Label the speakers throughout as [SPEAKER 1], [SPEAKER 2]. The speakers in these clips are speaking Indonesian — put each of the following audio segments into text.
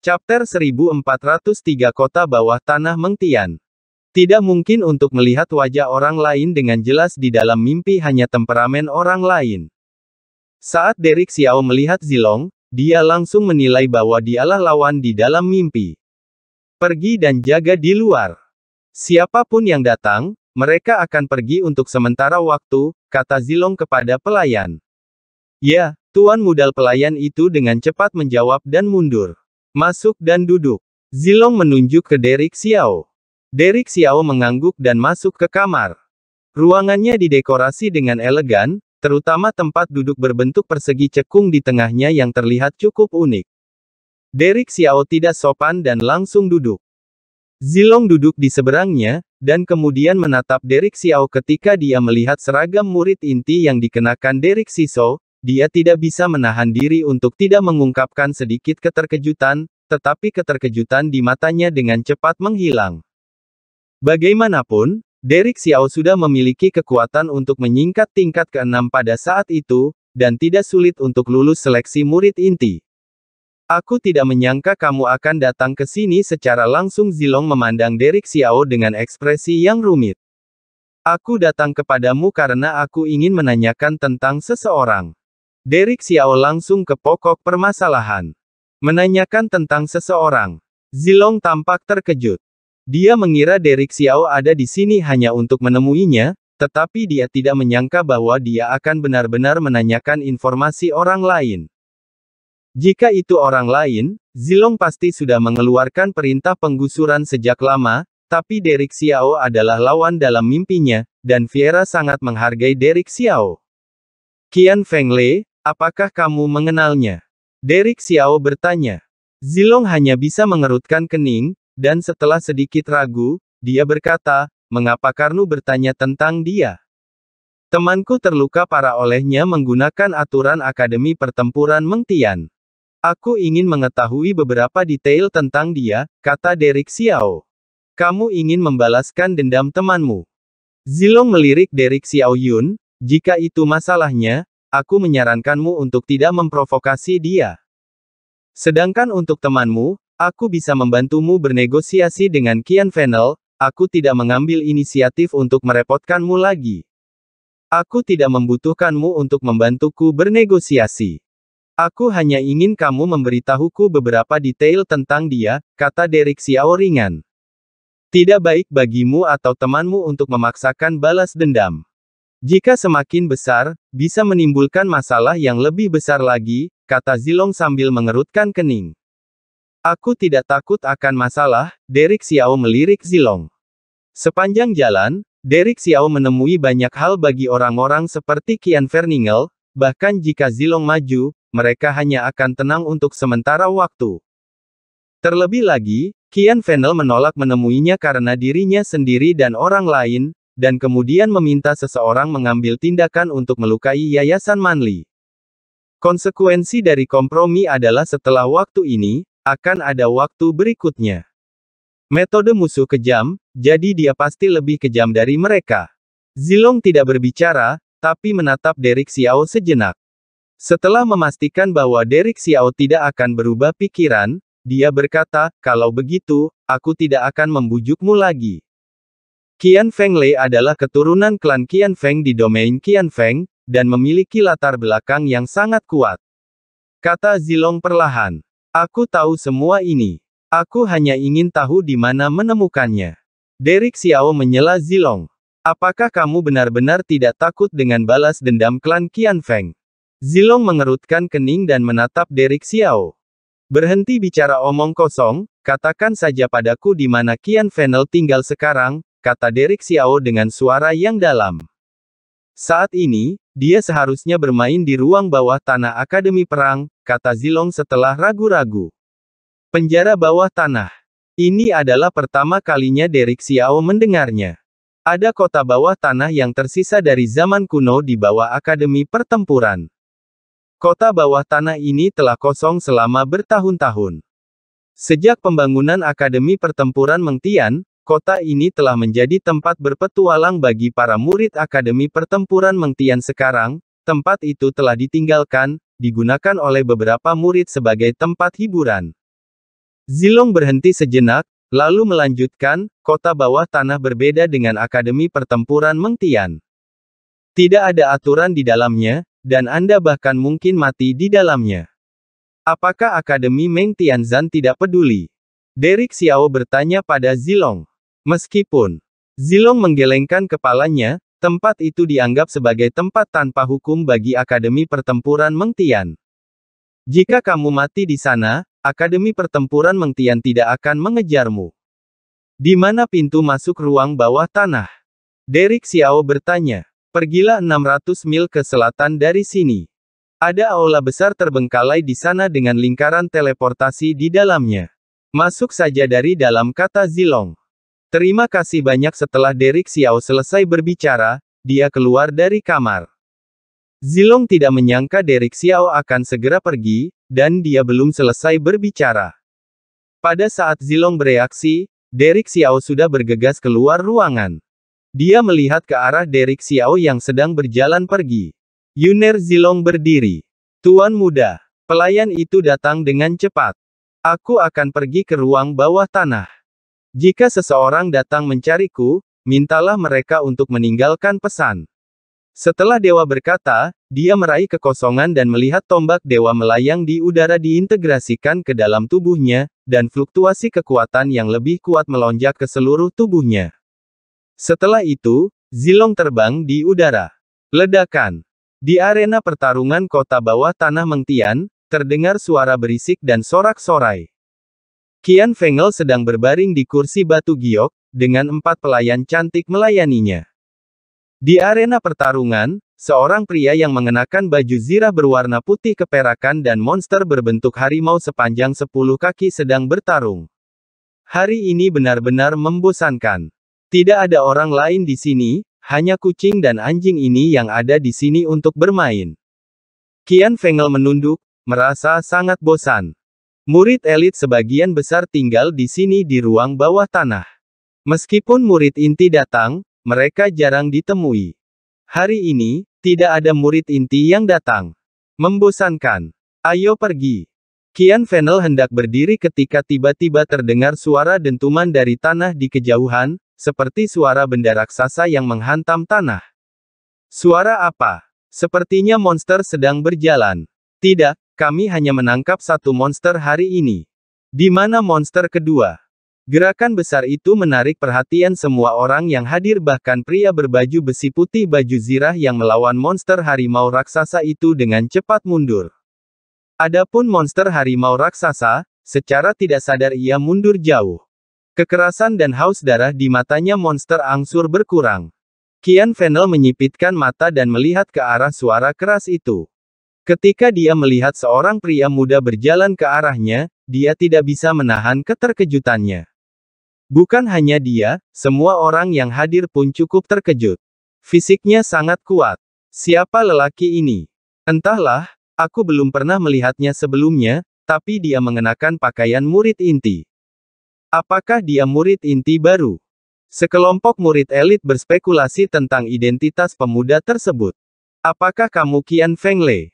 [SPEAKER 1] Chapter 1403 Kota Bawah Tanah Mengtian. Tidak mungkin untuk melihat wajah orang lain dengan jelas di dalam mimpi hanya temperamen orang lain. Saat Derek Xiao melihat Zilong, dia langsung menilai bahwa dialah lawan di dalam mimpi. Pergi dan jaga di luar. Siapapun yang datang, mereka akan pergi untuk sementara waktu, kata Zilong kepada pelayan. Ya, Tuan Mudal pelayan itu dengan cepat menjawab dan mundur. Masuk dan duduk. Zilong menunjuk ke Derek Xiao. Derek Xiao mengangguk dan masuk ke kamar. Ruangannya didekorasi dengan elegan, terutama tempat duduk berbentuk persegi cekung di tengahnya yang terlihat cukup unik. Derek Xiao tidak sopan dan langsung duduk. Zilong duduk di seberangnya, dan kemudian menatap Derek Xiao ketika dia melihat seragam murid inti yang dikenakan Derek Siso, dia tidak bisa menahan diri untuk tidak mengungkapkan sedikit keterkejutan, tetapi keterkejutan di matanya dengan cepat menghilang. Bagaimanapun, Derek Xiao sudah memiliki kekuatan untuk menyingkat tingkat keenam pada saat itu, dan tidak sulit untuk lulus seleksi murid inti. Aku tidak menyangka kamu akan datang ke sini secara langsung Zilong memandang Derek Xiao dengan ekspresi yang rumit. Aku datang kepadamu karena aku ingin menanyakan tentang seseorang. Derek Xiao langsung ke pokok permasalahan. Menanyakan tentang seseorang. Zilong tampak terkejut. Dia mengira Derek Xiao ada di sini hanya untuk menemuinya, tetapi dia tidak menyangka bahwa dia akan benar-benar menanyakan informasi orang lain. Jika itu orang lain, Zilong pasti sudah mengeluarkan perintah penggusuran sejak lama, tapi Derek Xiao adalah lawan dalam mimpinya, dan Viera sangat menghargai Derek Xiao. Qian Lei, Apakah kamu mengenalnya? Derek Xiao bertanya. Zilong hanya bisa mengerutkan kening, dan setelah sedikit ragu, dia berkata, mengapa Karnu bertanya tentang dia? Temanku terluka parah olehnya menggunakan aturan Akademi Pertempuran Mengtian. Aku ingin mengetahui beberapa detail tentang dia, kata Derek Xiao. Kamu ingin membalaskan dendam temanmu. Zilong melirik Derek Xiao Yun, jika itu masalahnya, aku menyarankanmu untuk tidak memprovokasi dia. Sedangkan untuk temanmu, aku bisa membantumu bernegosiasi dengan Kian Fennel, aku tidak mengambil inisiatif untuk merepotkanmu lagi. Aku tidak membutuhkanmu untuk membantuku bernegosiasi. Aku hanya ingin kamu memberitahuku beberapa detail tentang dia, kata Derek Xiao ringan. Tidak baik bagimu atau temanmu untuk memaksakan balas dendam. Jika semakin besar, bisa menimbulkan masalah yang lebih besar lagi, kata Zilong sambil mengerutkan kening. Aku tidak takut akan masalah, Derek Xiao melirik Zilong. Sepanjang jalan, Derek Xiao menemui banyak hal bagi orang-orang seperti Kian Verningel, bahkan jika Zilong maju, mereka hanya akan tenang untuk sementara waktu. Terlebih lagi, Kian Fennel menolak menemuinya karena dirinya sendiri dan orang lain, dan kemudian meminta seseorang mengambil tindakan untuk melukai Yayasan Manli. Konsekuensi dari kompromi adalah setelah waktu ini, akan ada waktu berikutnya. Metode musuh kejam, jadi dia pasti lebih kejam dari mereka. Zilong tidak berbicara, tapi menatap Derek Xiao sejenak. Setelah memastikan bahwa Derek Xiao tidak akan berubah pikiran, dia berkata, kalau begitu, aku tidak akan membujukmu lagi. Qian Feng Lei adalah keturunan klan Qian Feng di domain Qian Feng, dan memiliki latar belakang yang sangat kuat. Kata Zilong perlahan. Aku tahu semua ini. Aku hanya ingin tahu di mana menemukannya. Derek Xiao menyela Zilong. Apakah kamu benar-benar tidak takut dengan balas dendam klan Qian Feng? Zilong mengerutkan kening dan menatap Derek Xiao. Berhenti bicara omong kosong, katakan saja padaku di mana Qian Fennel tinggal sekarang, kata Derek Xiao dengan suara yang dalam. Saat ini, dia seharusnya bermain di ruang bawah tanah Akademi Perang, kata Zilong setelah ragu-ragu. Penjara bawah tanah. Ini adalah pertama kalinya Derek Xiao mendengarnya. Ada kota bawah tanah yang tersisa dari zaman kuno di bawah Akademi Pertempuran. Kota bawah tanah ini telah kosong selama bertahun-tahun. Sejak pembangunan Akademi Pertempuran Mengtian, Kota ini telah menjadi tempat berpetualang bagi para murid Akademi Pertempuran Mengtian sekarang, tempat itu telah ditinggalkan, digunakan oleh beberapa murid sebagai tempat hiburan. Zilong berhenti sejenak, lalu melanjutkan, kota bawah tanah berbeda dengan Akademi Pertempuran Mengtian. Tidak ada aturan di dalamnya, dan Anda bahkan mungkin mati di dalamnya. Apakah Akademi Meng Tianzan tidak peduli? Derek Xiao bertanya pada Zilong. Meskipun Zilong menggelengkan kepalanya, tempat itu dianggap sebagai tempat tanpa hukum bagi Akademi Pertempuran Mengtian. Jika kamu mati di sana, Akademi Pertempuran Mengtian tidak akan mengejarmu. Di mana pintu masuk ruang bawah tanah? Derek Xiao bertanya. Pergilah 600 mil ke selatan dari sini. Ada aula besar terbengkalai di sana dengan lingkaran teleportasi di dalamnya. Masuk saja dari dalam kata Zilong. Terima kasih banyak setelah Derek Xiao selesai berbicara, dia keluar dari kamar. Zilong tidak menyangka Derek Xiao akan segera pergi, dan dia belum selesai berbicara. Pada saat Zilong bereaksi, Derek Xiao sudah bergegas keluar ruangan. Dia melihat ke arah Derek Xiao yang sedang berjalan pergi. Yuner Zilong berdiri. Tuan muda, pelayan itu datang dengan cepat. Aku akan pergi ke ruang bawah tanah. Jika seseorang datang mencariku, mintalah mereka untuk meninggalkan pesan. Setelah dewa berkata, dia meraih kekosongan dan melihat tombak dewa melayang di udara diintegrasikan ke dalam tubuhnya, dan fluktuasi kekuatan yang lebih kuat melonjak ke seluruh tubuhnya. Setelah itu, Zilong terbang di udara. Ledakan. Di arena pertarungan kota bawah tanah Mengtian, terdengar suara berisik dan sorak-sorai. Kian Fengel sedang berbaring di kursi batu giok, dengan empat pelayan cantik melayaninya. Di arena pertarungan, seorang pria yang mengenakan baju zirah berwarna putih keperakan dan monster berbentuk harimau sepanjang sepuluh kaki sedang bertarung. Hari ini benar-benar membosankan. Tidak ada orang lain di sini, hanya kucing dan anjing ini yang ada di sini untuk bermain. Kian Fengel menunduk, merasa sangat bosan. Murid elit sebagian besar tinggal di sini di ruang bawah tanah. Meskipun murid inti datang, mereka jarang ditemui. Hari ini, tidak ada murid inti yang datang. Membosankan. Ayo pergi. Kian Fennel hendak berdiri ketika tiba-tiba terdengar suara dentuman dari tanah di kejauhan, seperti suara benda raksasa yang menghantam tanah. Suara apa? Sepertinya monster sedang berjalan. Tidak, kami hanya menangkap satu monster hari ini. Di mana monster kedua? Gerakan besar itu menarik perhatian semua orang yang hadir bahkan pria berbaju besi putih baju zirah yang melawan monster harimau raksasa itu dengan cepat mundur. Adapun monster harimau raksasa, secara tidak sadar ia mundur jauh. Kekerasan dan haus darah di matanya monster angsur berkurang. Kian Fennel menyipitkan mata dan melihat ke arah suara keras itu. Ketika dia melihat seorang pria muda berjalan ke arahnya, dia tidak bisa menahan keterkejutannya. Bukan hanya dia, semua orang yang hadir pun cukup terkejut. Fisiknya sangat kuat. Siapa lelaki ini? Entahlah, aku belum pernah melihatnya sebelumnya, tapi dia mengenakan pakaian murid inti. Apakah dia murid inti baru? Sekelompok murid elit berspekulasi tentang identitas pemuda tersebut. Apakah kamu kian Feng Lei?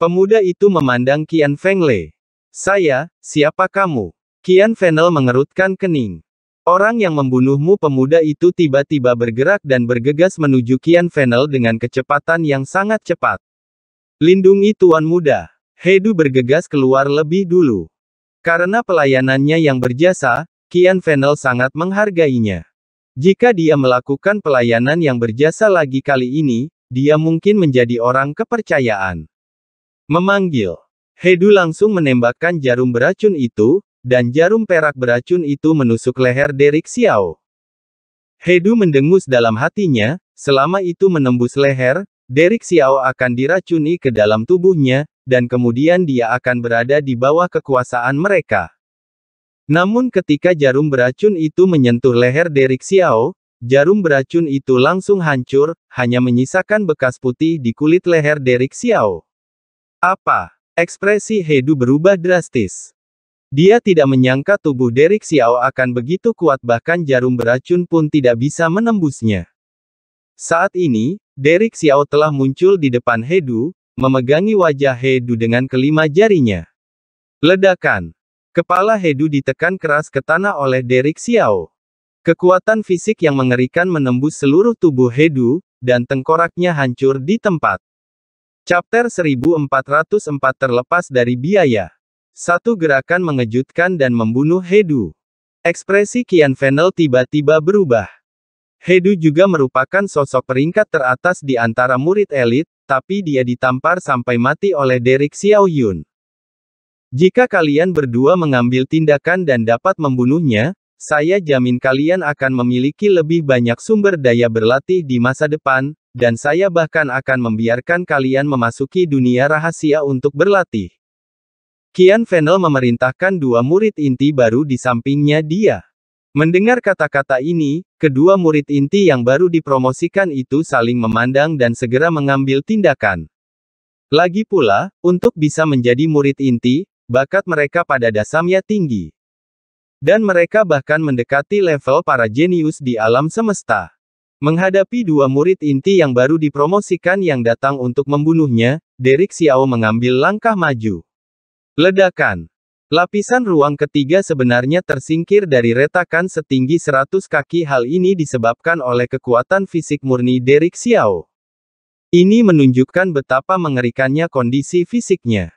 [SPEAKER 1] Pemuda itu memandang Qian Fengle. Saya, siapa kamu? Qian Fenel mengerutkan kening. Orang yang membunuhmu pemuda itu tiba-tiba bergerak dan bergegas menuju Qian Fenel dengan kecepatan yang sangat cepat. Lindungi Tuan Muda. Hedu bergegas keluar lebih dulu. Karena pelayanannya yang berjasa, Qian Fenel sangat menghargainya. Jika dia melakukan pelayanan yang berjasa lagi kali ini, dia mungkin menjadi orang kepercayaan. Memanggil. Hedu langsung menembakkan jarum beracun itu, dan jarum perak beracun itu menusuk leher Derek Xiao. Hedu mendengus dalam hatinya, selama itu menembus leher, Derek Xiao akan diracuni ke dalam tubuhnya, dan kemudian dia akan berada di bawah kekuasaan mereka. Namun ketika jarum beracun itu menyentuh leher Derek Xiao, jarum beracun itu langsung hancur, hanya menyisakan bekas putih di kulit leher Derek Xiao. Apa? Ekspresi Hedu berubah drastis. Dia tidak menyangka tubuh Derek Xiao akan begitu kuat bahkan jarum beracun pun tidak bisa menembusnya. Saat ini, Derek Xiao telah muncul di depan Hedu, memegangi wajah Hedu dengan kelima jarinya. Ledakan. Kepala Hedu ditekan keras ke tanah oleh Derek Xiao. Kekuatan fisik yang mengerikan menembus seluruh tubuh Hedu, dan tengkoraknya hancur di tempat. Chapter 1404 terlepas dari biaya. Satu gerakan mengejutkan dan membunuh Hedu. Ekspresi Kian Fennel tiba-tiba berubah. Hedu juga merupakan sosok peringkat teratas di antara murid elit, tapi dia ditampar sampai mati oleh Derek Xiaoyun. Jika kalian berdua mengambil tindakan dan dapat membunuhnya, saya jamin kalian akan memiliki lebih banyak sumber daya berlatih di masa depan, dan saya bahkan akan membiarkan kalian memasuki dunia rahasia untuk berlatih. Kian Fennel memerintahkan dua murid inti baru di sampingnya dia. Mendengar kata-kata ini, kedua murid inti yang baru dipromosikan itu saling memandang dan segera mengambil tindakan. Lagi pula, untuk bisa menjadi murid inti, bakat mereka pada dasarnya tinggi. Dan mereka bahkan mendekati level para jenius di alam semesta. Menghadapi dua murid inti yang baru dipromosikan yang datang untuk membunuhnya, Derek Xiao mengambil langkah maju. Ledakan. Lapisan ruang ketiga sebenarnya tersingkir dari retakan setinggi 100 kaki hal ini disebabkan oleh kekuatan fisik murni Derek Xiao. Ini menunjukkan betapa mengerikannya kondisi fisiknya.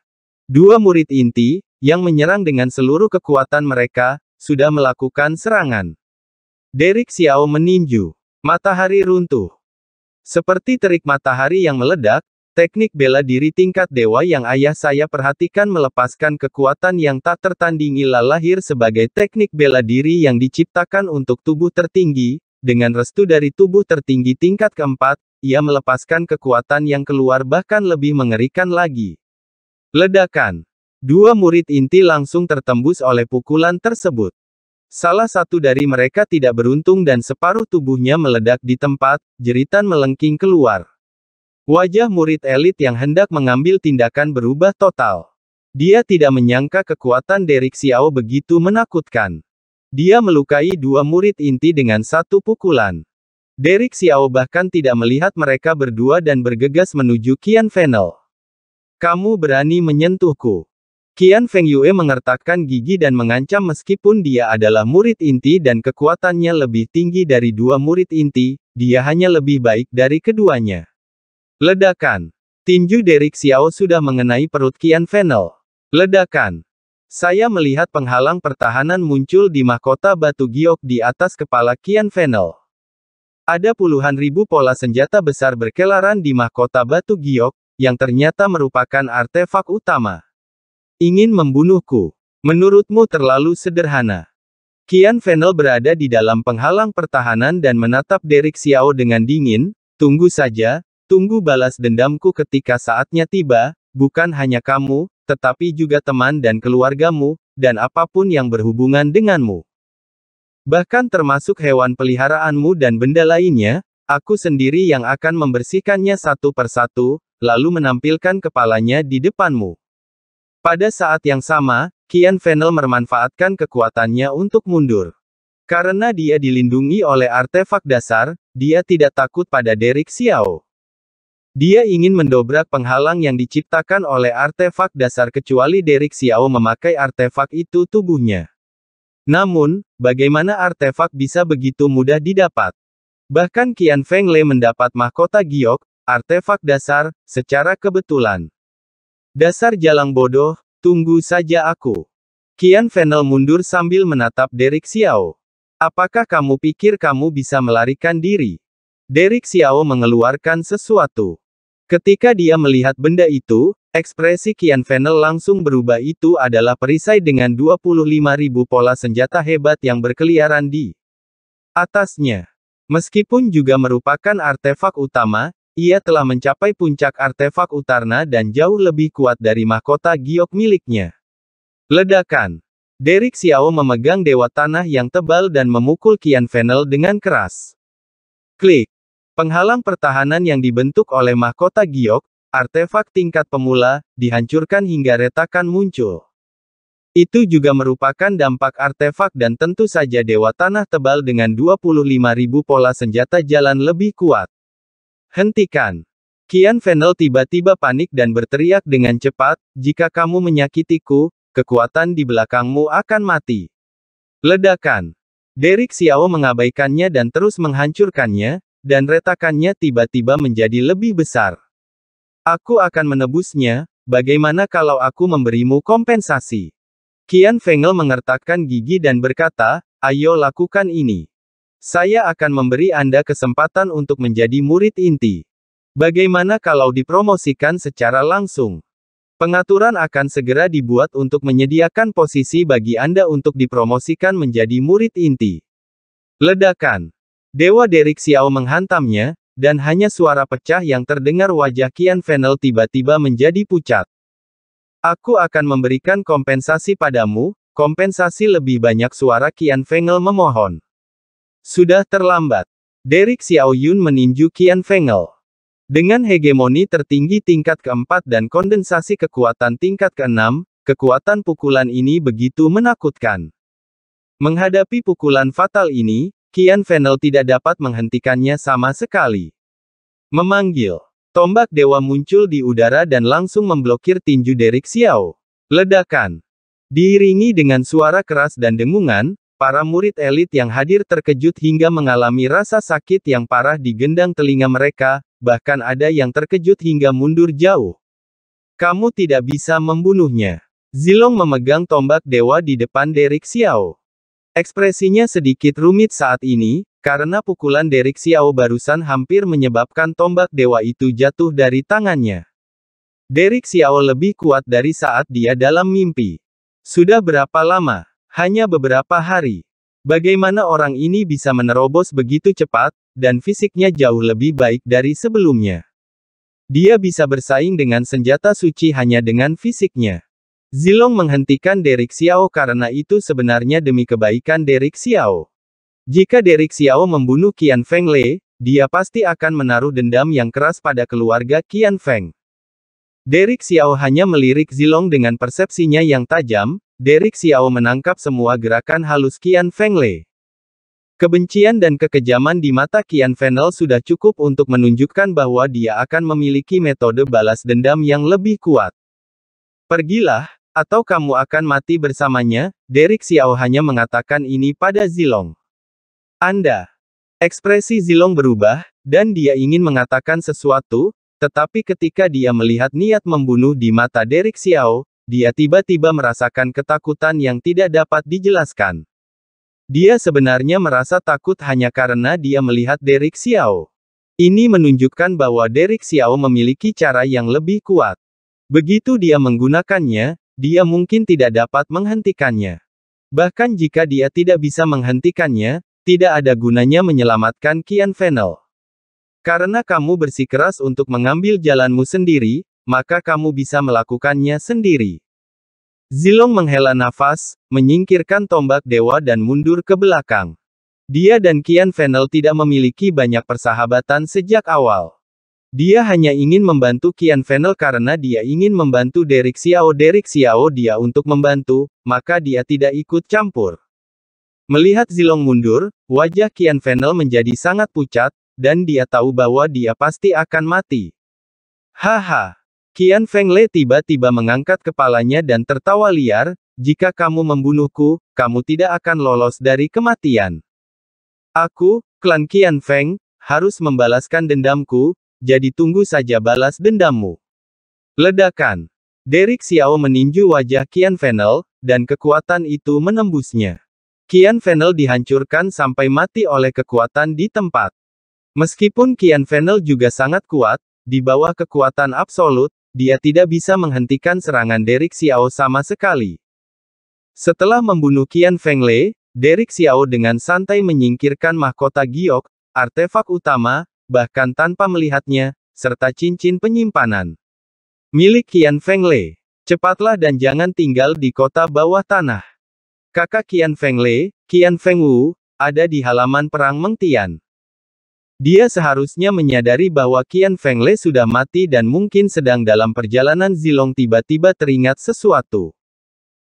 [SPEAKER 1] Dua murid inti, yang menyerang dengan seluruh kekuatan mereka, sudah melakukan serangan. Derek Xiao meninju. Matahari runtuh. Seperti terik matahari yang meledak, teknik bela diri tingkat dewa yang ayah saya perhatikan melepaskan kekuatan yang tak tertandingi lahir sebagai teknik bela diri yang diciptakan untuk tubuh tertinggi, dengan restu dari tubuh tertinggi tingkat keempat, ia melepaskan kekuatan yang keluar bahkan lebih mengerikan lagi. Ledakan. Dua murid inti langsung tertembus oleh pukulan tersebut. Salah satu dari mereka tidak beruntung dan separuh tubuhnya meledak di tempat, jeritan melengking keluar. Wajah murid elit yang hendak mengambil tindakan berubah total. Dia tidak menyangka kekuatan Derek Xiao begitu menakutkan. Dia melukai dua murid inti dengan satu pukulan. Derek Xiao bahkan tidak melihat mereka berdua dan bergegas menuju Kian Fennel. Kamu berani menyentuhku. Qian Feng Yue mengertakkan gigi dan mengancam meskipun dia adalah murid inti dan kekuatannya lebih tinggi dari dua murid inti, dia hanya lebih baik dari keduanya. Ledakan. Tinju Derek Xiao sudah mengenai perut Qian Fenel. Ledakan. Saya melihat penghalang pertahanan muncul di mahkota batu giok di atas kepala Qian Fenel. Ada puluhan ribu pola senjata besar berkelaran di mahkota batu giok, yang ternyata merupakan artefak utama. Ingin membunuhku. Menurutmu terlalu sederhana. Kian Fennel berada di dalam penghalang pertahanan dan menatap Derek Xiao dengan dingin, tunggu saja, tunggu balas dendamku ketika saatnya tiba, bukan hanya kamu, tetapi juga teman dan keluargamu, dan apapun yang berhubungan denganmu. Bahkan termasuk hewan peliharaanmu dan benda lainnya, aku sendiri yang akan membersihkannya satu persatu, lalu menampilkan kepalanya di depanmu. Pada saat yang sama, Kian Fennel memanfaatkan kekuatannya untuk mundur. Karena dia dilindungi oleh artefak dasar, dia tidak takut pada Derek Xiao. Dia ingin mendobrak penghalang yang diciptakan oleh artefak dasar kecuali Derek Xiao memakai artefak itu tubuhnya. Namun, bagaimana artefak bisa begitu mudah didapat? Bahkan Qian Le mendapat mahkota giok, artefak dasar, secara kebetulan. Dasar jalang bodoh, tunggu saja aku. Kian Fenel mundur sambil menatap Derek Xiao. Apakah kamu pikir kamu bisa melarikan diri? Derek Xiao mengeluarkan sesuatu. Ketika dia melihat benda itu, ekspresi Kian Fenel langsung berubah itu adalah perisai dengan ribu pola senjata hebat yang berkeliaran di atasnya. Meskipun juga merupakan artefak utama, ia telah mencapai puncak artefak Utarna dan jauh lebih kuat dari mahkota giok miliknya. Ledakan. Derek Xiao memegang dewa tanah yang tebal dan memukul Kian Fennel dengan keras. Klik. Penghalang pertahanan yang dibentuk oleh mahkota giok, artefak tingkat pemula, dihancurkan hingga retakan muncul. Itu juga merupakan dampak artefak dan tentu saja Dewa Tanah Tebal dengan 25.000 pola senjata jalan lebih kuat. Hentikan. Kian Fennel tiba-tiba panik dan berteriak dengan cepat, jika kamu menyakitiku, kekuatan di belakangmu akan mati. Ledakan. Derek Xiao mengabaikannya dan terus menghancurkannya, dan retakannya tiba-tiba menjadi lebih besar. Aku akan menebusnya, bagaimana kalau aku memberimu kompensasi? Kian Fengel mengertakkan gigi dan berkata, ayo lakukan ini. Saya akan memberi Anda kesempatan untuk menjadi murid inti. Bagaimana kalau dipromosikan secara langsung? Pengaturan akan segera dibuat untuk menyediakan posisi bagi Anda untuk dipromosikan menjadi murid inti. Ledakan. Dewa Derek Xiao menghantamnya, dan hanya suara pecah yang terdengar wajah Kian Fennel tiba-tiba menjadi pucat. Aku akan memberikan kompensasi padamu, kompensasi lebih banyak suara Kian Fengel memohon. Sudah terlambat. Derek Yun meninju Qian Fengel. Dengan hegemoni tertinggi tingkat keempat dan kondensasi kekuatan tingkat keenam, kekuatan pukulan ini begitu menakutkan. Menghadapi pukulan fatal ini, Qian Fengel tidak dapat menghentikannya sama sekali. Memanggil. Tombak dewa muncul di udara dan langsung memblokir tinju Derek Xiao. Ledakan. Diiringi dengan suara keras dan dengungan, Para murid elit yang hadir terkejut hingga mengalami rasa sakit yang parah di gendang telinga mereka, bahkan ada yang terkejut hingga mundur jauh. Kamu tidak bisa membunuhnya. Zilong memegang tombak dewa di depan Derek Xiao. Ekspresinya sedikit rumit saat ini, karena pukulan Derek Xiao barusan hampir menyebabkan tombak dewa itu jatuh dari tangannya. Derek Xiao lebih kuat dari saat dia dalam mimpi. Sudah berapa lama? Hanya beberapa hari. Bagaimana orang ini bisa menerobos begitu cepat, dan fisiknya jauh lebih baik dari sebelumnya. Dia bisa bersaing dengan senjata suci hanya dengan fisiknya. Zilong menghentikan Derek Xiao karena itu sebenarnya demi kebaikan Derek Xiao. Jika Derek Xiao membunuh Qian Feng Le, dia pasti akan menaruh dendam yang keras pada keluarga Qian Feng. Derek Xiao hanya melirik Zilong dengan persepsinya yang tajam, Derek Xiao menangkap semua gerakan halus Qian Le. Kebencian dan kekejaman di mata Qian Fengle sudah cukup untuk menunjukkan bahwa dia akan memiliki metode balas dendam yang lebih kuat. Pergilah, atau kamu akan mati bersamanya, Derek Xiao hanya mengatakan ini pada Zilong. Anda. Ekspresi Zilong berubah, dan dia ingin mengatakan sesuatu, tetapi ketika dia melihat niat membunuh di mata Derek Xiao, dia tiba-tiba merasakan ketakutan yang tidak dapat dijelaskan. Dia sebenarnya merasa takut hanya karena dia melihat Derek Xiao. Ini menunjukkan bahwa Derek Xiao memiliki cara yang lebih kuat. Begitu dia menggunakannya, dia mungkin tidak dapat menghentikannya. Bahkan jika dia tidak bisa menghentikannya, tidak ada gunanya menyelamatkan Kian Fenel. Karena kamu bersikeras untuk mengambil jalanmu sendiri, maka kamu bisa melakukannya sendiri. Zilong menghela nafas, menyingkirkan tombak dewa dan mundur ke belakang. Dia dan Kian Fenel tidak memiliki banyak persahabatan sejak awal. Dia hanya ingin membantu Kian Fenel karena dia ingin membantu Derek Xiao Derek Xiao dia untuk membantu, maka dia tidak ikut campur. Melihat Zilong mundur, wajah Kian Fenel menjadi sangat pucat, dan dia tahu bahwa dia pasti akan mati. Haha. Kian Feng Le tiba-tiba mengangkat kepalanya dan tertawa liar, jika kamu membunuhku, kamu tidak akan lolos dari kematian. Aku, klan Kian Feng, harus membalaskan dendamku, jadi tunggu saja balas dendammu. Ledakan. Derek Xiao meninju wajah Qian Fennel, dan kekuatan itu menembusnya. Qian Fennel dihancurkan sampai mati oleh kekuatan di tempat. Meskipun Qian Fennel juga sangat kuat, di bawah kekuatan absolut, dia tidak bisa menghentikan serangan Derek Xiao sama sekali. Setelah membunuh Qian Fengle, Derek Xiao dengan santai menyingkirkan mahkota giok, artefak utama, bahkan tanpa melihatnya, serta cincin penyimpanan. Milik Qian Fengle. Cepatlah dan jangan tinggal di kota bawah tanah. Kakak Qian Fengle, Qian Fengwu, ada di halaman perang Mengtian. Dia seharusnya menyadari bahwa Qian Fengle sudah mati dan mungkin sedang dalam perjalanan Zilong tiba-tiba teringat sesuatu.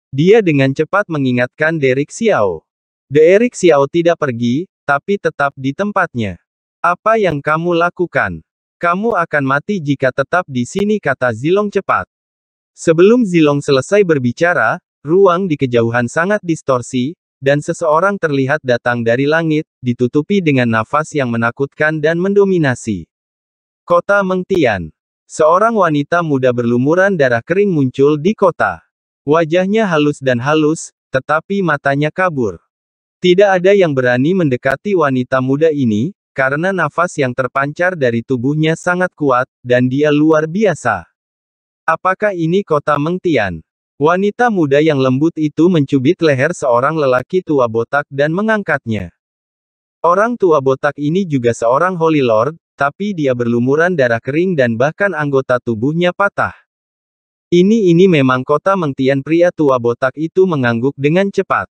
[SPEAKER 1] Dia dengan cepat mengingatkan Derek Xiao. Derek Xiao tidak pergi, tapi tetap di tempatnya. Apa yang kamu lakukan? Kamu akan mati jika tetap di sini kata Zilong cepat. Sebelum Zilong selesai berbicara, ruang di kejauhan sangat distorsi, dan seseorang terlihat datang dari langit, ditutupi dengan nafas yang menakutkan dan mendominasi. Kota Mengtian. Seorang wanita muda berlumuran darah kering muncul di kota. Wajahnya halus dan halus, tetapi matanya kabur. Tidak ada yang berani mendekati wanita muda ini, karena nafas yang terpancar dari tubuhnya sangat kuat, dan dia luar biasa. Apakah ini kota Mengtian? Wanita muda yang lembut itu mencubit leher seorang lelaki tua botak dan mengangkatnya. Orang tua botak ini juga seorang Holy Lord, tapi dia berlumuran darah kering dan bahkan anggota tubuhnya patah. Ini ini memang kota mengtian pria tua botak itu mengangguk dengan cepat.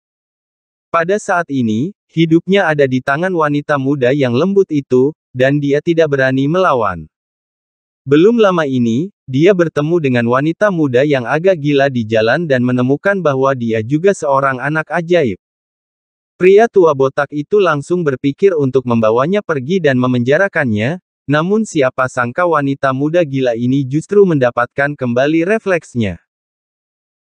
[SPEAKER 1] Pada saat ini, hidupnya ada di tangan wanita muda yang lembut itu, dan dia tidak berani melawan. Belum lama ini, dia bertemu dengan wanita muda yang agak gila di jalan dan menemukan bahwa dia juga seorang anak ajaib. Pria tua botak itu langsung berpikir untuk membawanya pergi dan memenjarakannya, namun siapa sangka wanita muda gila ini justru mendapatkan kembali refleksnya.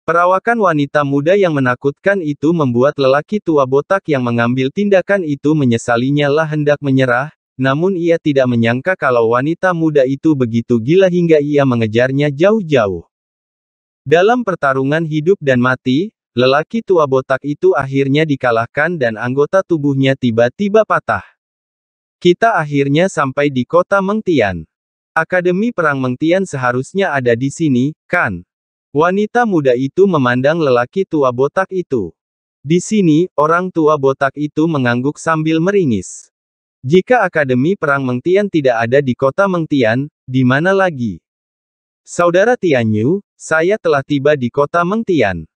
[SPEAKER 1] Perawakan wanita muda yang menakutkan itu membuat lelaki tua botak yang mengambil tindakan itu menyesalinya lah hendak menyerah, namun ia tidak menyangka kalau wanita muda itu begitu gila hingga ia mengejarnya jauh-jauh. Dalam pertarungan hidup dan mati, lelaki tua botak itu akhirnya dikalahkan dan anggota tubuhnya tiba-tiba patah. Kita akhirnya sampai di kota Mengtian. Akademi Perang Mengtian seharusnya ada di sini, kan? Wanita muda itu memandang lelaki tua botak itu. Di sini, orang tua botak itu mengangguk sambil meringis. Jika Akademi Perang Mengtian tidak ada di kota Mengtian, di mana lagi? Saudara Tianyu, saya telah tiba di kota Mengtian.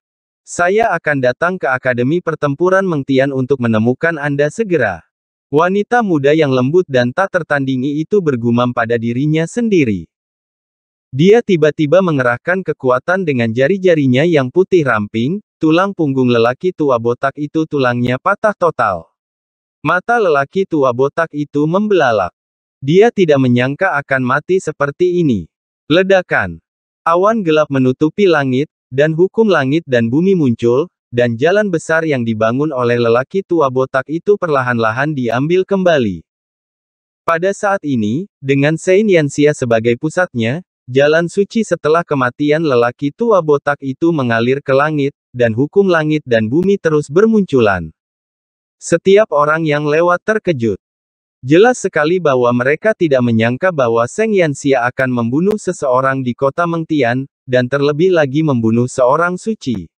[SPEAKER 1] Saya akan datang ke Akademi Pertempuran Mengtian untuk menemukan Anda segera. Wanita muda yang lembut dan tak tertandingi itu bergumam pada dirinya sendiri. Dia tiba-tiba mengerahkan kekuatan dengan jari-jarinya yang putih ramping, tulang punggung lelaki tua botak itu tulangnya patah total. Mata lelaki tua botak itu membelalak. Dia tidak menyangka akan mati seperti ini. Ledakan. Awan gelap menutupi langit, dan hukum langit dan bumi muncul, dan jalan besar yang dibangun oleh lelaki tua botak itu perlahan-lahan diambil kembali. Pada saat ini, dengan Sein Yansia sebagai pusatnya, jalan suci setelah kematian lelaki tua botak itu mengalir ke langit, dan hukum langit dan bumi terus bermunculan. Setiap orang yang lewat terkejut. Jelas sekali bahwa mereka tidak menyangka bahwa Seng Yansia akan membunuh seseorang di kota Mengtian, dan terlebih lagi membunuh seorang suci.